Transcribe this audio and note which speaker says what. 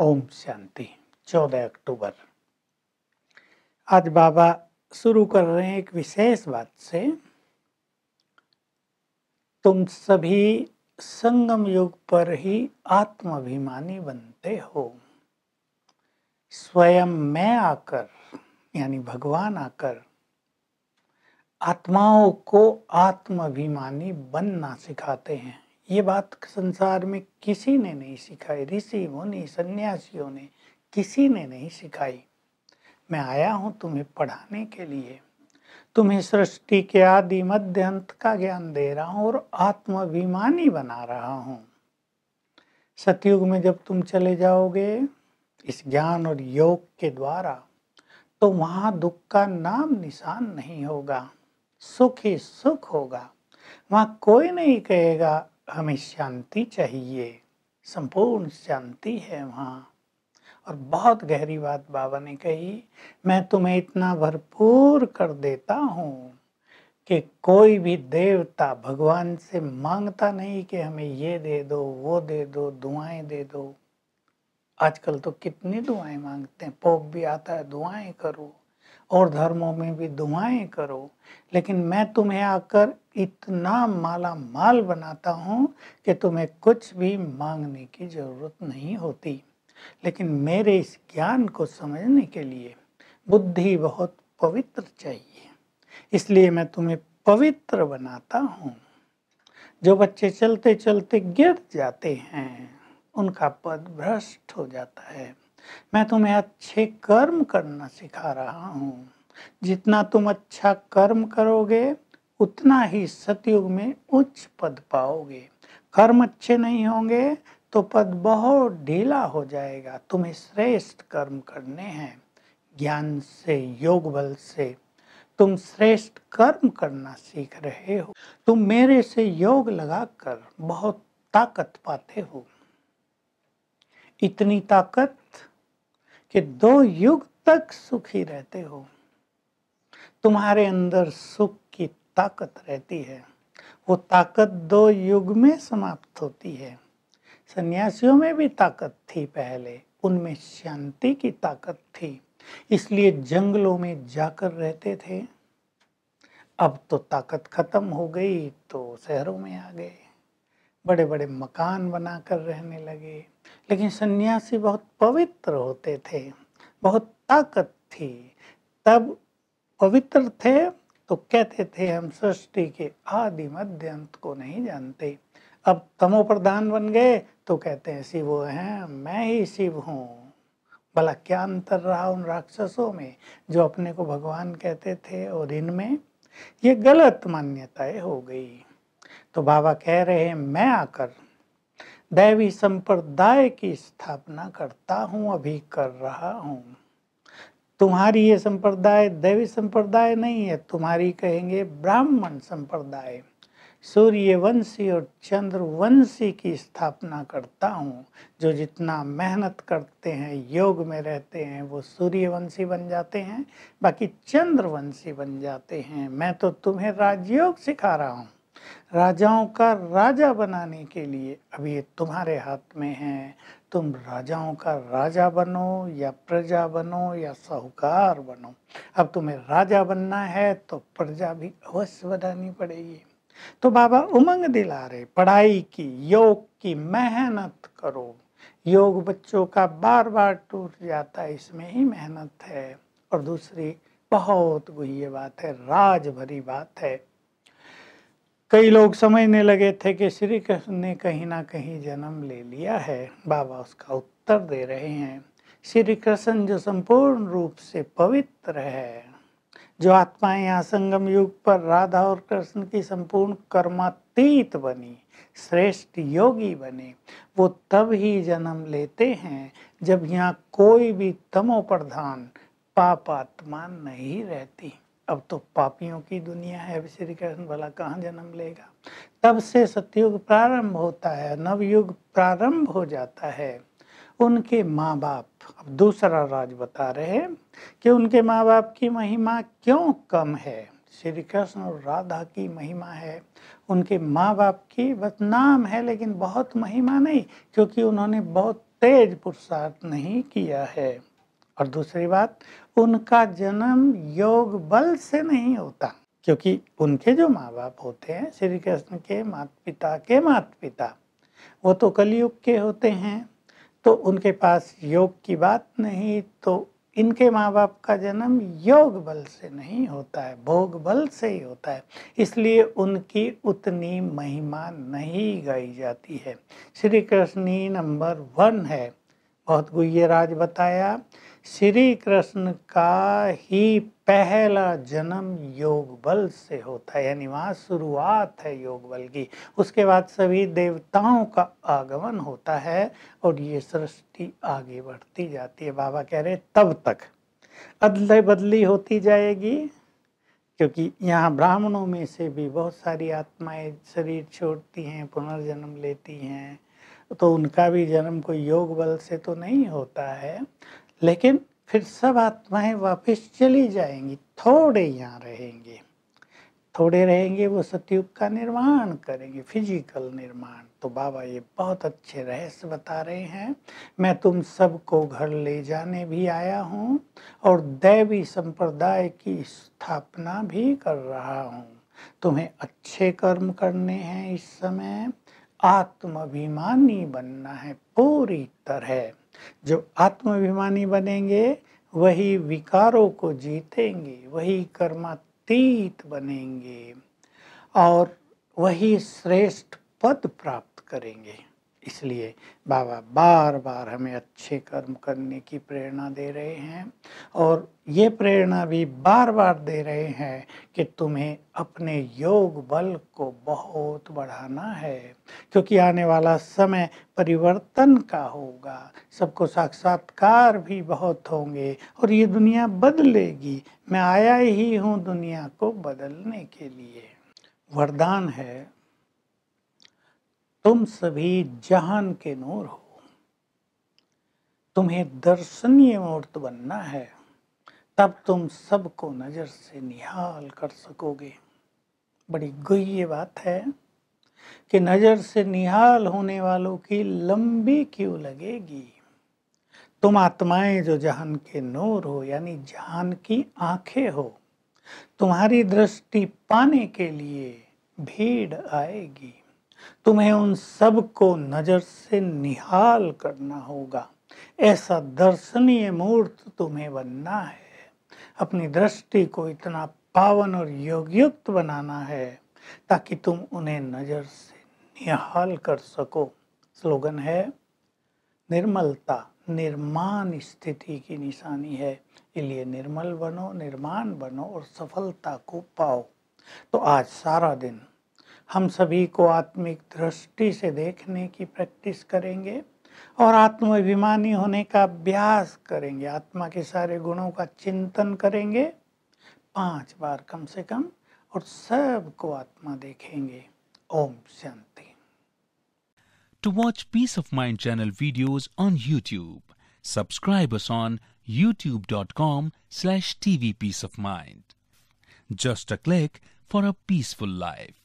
Speaker 1: ओम शांति 14 अक्टूबर आज बाबा शुरू कर रहे हैं एक विशेष बात से तुम सभी संगम युग पर ही आत्माभिमानी बनते हो स्वयं मैं आकर यानी भगवान आकर आत्माओं को आत्माभिमानी बनना सिखाते हैं ये बात संसार में किसी ने नहीं सिखाई ऋषि मुनि सन्यासियों ने किसी ने नहीं सिखाई मैं आया हूँ तुम्हें पढ़ाने के लिए तुम्हें सृष्टि के आदि मध्य अंत का ज्ञान दे रहा हूँ और आत्माभिमानी बना रहा हूँ सतयुग में जब तुम चले जाओगे इस ज्ञान और योग के द्वारा तो वहां दुख का नाम निशान नहीं होगा सुख ही सुख होगा वहां कोई नहीं कहेगा हमें शांति चाहिए संपूर्ण शांति है वहाँ और बहुत गहरी बात बाबा ने कही मैं तुम्हें इतना भरपूर कर देता हूँ कि कोई भी देवता भगवान से मांगता नहीं कि हमें ये दे दो वो दे दो दुआएं दे दो आजकल तो कितनी दुआएं मांगते हैं पोप भी आता है दुआएं करो और धर्मों में भी दुआएं करो लेकिन मैं तुम्हें आकर इतना माला माल बनाता हूँ कि तुम्हें कुछ भी मांगने की जरूरत नहीं होती लेकिन मेरे इस ज्ञान को समझने के लिए बुद्धि बहुत पवित्र चाहिए इसलिए मैं तुम्हें पवित्र बनाता हूँ जो बच्चे चलते चलते गिर जाते हैं उनका पद भ्रष्ट हो जाता है मैं तुम्हें अच्छे कर्म करना सिखा रहा हूँ जितना तुम अच्छा कर्म करोगे उतना ही सतयुग में उच्च पद पाओगे कर्म अच्छे नहीं होंगे तो पद बहुत ढीला हो जाएगा तुम्हें श्रेष्ठ कर्म करने हैं ज्ञान से योग बल से तुम श्रेष्ठ कर्म करना सीख रहे हो तुम मेरे से योग लगाकर बहुत ताकत पाते हो इतनी ताकत कि दो युग तक सुखी रहते हो तुम्हारे अंदर सुख की ताकत रहती है वो ताकत दो युग में समाप्त होती है सन्यासियों में भी ताकत थी पहले उनमें शांति की ताकत थी इसलिए जंगलों में जाकर रहते थे अब तो ताकत खत्म हो गई तो शहरों में आ गए बड़े बड़े मकान बनाकर रहने लगे लेकिन सन्यासी बहुत पवित्र होते थे बहुत ताकत थी तब पवित्र थे तो कहते थे हम सृष्टि के आदि मध्य अंत को नहीं जानते अब तमो प्रधान बन गए तो कहते हैं शिव हैं मैं ही शिव हूँ भला क्या अंतर रहा उन राक्षसों में जो अपने को भगवान कहते थे और इनमें ये गलत मान्यताएं हो गई तो बाबा कह रहे हैं मैं आकर दैवी संप्रदाय की स्थापना करता हूँ अभी कर रहा हूँ तुम्हारी ये संप्रदाय दैवी संप्रदाय नहीं है तुम्हारी कहेंगे ब्राह्मण संप्रदाय सूर्य वंशी और चंद्र वंशी की स्थापना करता हूँ जो जितना मेहनत करते हैं योग में रहते हैं वो सूर्यवंशी बन जाते हैं बाकी चंद्रवंशी बन जाते हैं मैं तो तुम्हें राजयोग सिखा रहा हूँ राजाओं का राजा बनाने के लिए अब ये तुम्हारे हाथ में है तुम राजाओं का राजा बनो या प्रजा बनो या साहूकार बनो अब तुम्हें राजा बनना है तो प्रजा भी अवश्य बनानी पड़ेगी तो बाबा उमंग दिला रहे पढ़ाई की योग की मेहनत करो योग बच्चों का बार बार टूट जाता है इसमें ही मेहनत है और दूसरी बहुत गुहे बात है राज भरी बात है कई लोग समझने लगे थे कि श्री कृष्ण ने कहीं ना कहीं जन्म ले लिया है बाबा उसका उत्तर दे रहे हैं श्री कृष्ण जो संपूर्ण रूप से पवित्र है जो आत्माएं यहाँ संगम युग पर राधा और कृष्ण की संपूर्ण कर्मातीत बनी श्रेष्ठ योगी बने वो तब ही जन्म लेते हैं जब यहाँ कोई भी तमो प्रधान पाप आत्मा नहीं रहती अब तो पापियों की दुनिया है श्री कृष्ण भला कहाँ जन्म लेगा तब से सतयुग प्रारंभ होता है नवयुग प्रारंभ हो जाता है उनके माँ बाप अब दूसरा राज बता रहे हैं कि उनके माँ बाप की महिमा क्यों कम है श्री कृष्ण और राधा की महिमा है उनके माँ बाप की बस नाम है लेकिन बहुत महिमा नहीं क्योंकि उन्होंने बहुत तेज पुरुषार्थ नहीं किया है और दूसरी बात उनका जन्म योग बल से नहीं होता क्योंकि उनके जो माँ बाप होते हैं श्री कृष्ण के माता पिता के माता पिता वो तो कलयुग के होते हैं तो उनके पास योग की बात नहीं तो इनके माँ बाप का जन्म योग बल से नहीं होता है भोग बल से ही होता है इसलिए उनकी उतनी महिमा नहीं गाई जाती है श्री कृष्ण नंबर वन है बहुत गुह्य राज बताया श्री कृष्ण का ही पहला जन्म योग बल से होता है यानी वहाँ शुरुआत है योग बल की उसके बाद सभी देवताओं का आगमन होता है और ये सृष्टि आगे बढ़ती जाती है बाबा कह रहे तब तक अदले बदली होती जाएगी क्योंकि यहाँ ब्राह्मणों में से भी बहुत सारी आत्माएं शरीर छोड़ती हैं पुनर्जन्म लेती हैं तो उनका भी जन्म कोई योग बल से तो नहीं होता है लेकिन फिर सब आत्माएं वापस चली जाएंगी थोड़े यहाँ रहेंगे थोड़े रहेंगे वो सतयुग का निर्माण करेंगे फिजिकल निर्माण तो बाबा ये बहुत अच्छे रहस्य बता रहे हैं मैं तुम सबको घर ले जाने भी आया हूँ और दैवी संप्रदाय की स्थापना भी कर रहा हूँ तुम्हें अच्छे कर्म करने हैं इस समय आत्माभिमानी बनना है पूरी तरह जब आत्माभिमानी बनेंगे वही विकारों को जीतेंगे वही कर्मातीत बनेंगे और वही श्रेष्ठ पद प्राप्त करेंगे इसलिए बाबा बार बार हमें अच्छे कर्म करने की प्रेरणा दे रहे हैं और ये प्रेरणा भी बार बार दे रहे हैं कि तुम्हें अपने योग बल को बहुत बढ़ाना है क्योंकि आने वाला समय परिवर्तन का होगा सबको साक्षात्कार भी बहुत होंगे और ये दुनिया बदलेगी मैं आया ही हूँ दुनिया को बदलने के लिए वरदान है तुम सभी जहान के नूर हो तुम्हें दर्शनीय मूर्त बनना है तब तुम सबको नज़र से निहाल कर सकोगे बड़ी गुई ये बात है कि नज़र से निहाल होने वालों की लंबी क्यों लगेगी तुम आत्माएं जो जहान के नूर हो यानी जहान की आंखें हो तुम्हारी दृष्टि पाने के लिए भीड़ आएगी तुम्हें उन सब को नज़र से निहाल करना होगा ऐसा दर्शनीय मूर्त तुम्हें बनना है अपनी दृष्टि को इतना पावन और योगयुक्त बनाना है ताकि तुम उन्हें नज़र से निहाल कर सको स्लोगन है निर्मलता निर्माण स्थिति की निशानी है इसलिए निर्मल बनो निर्माण बनो और सफलता को पाओ तो आज सारा दिन हम सभी को आत्मिक दृष्टि से देखने की प्रैक्टिस करेंगे और आत्माभिमानी होने का अभ्यास करेंगे आत्मा के सारे गुणों का चिंतन करेंगे पांच बार कम से कम और सबको आत्मा देखेंगे Om Shanti to watch peace of mind channel videos on YouTube subscribe on YouTube dot com slash TV peace of mind just a click for a peaceful life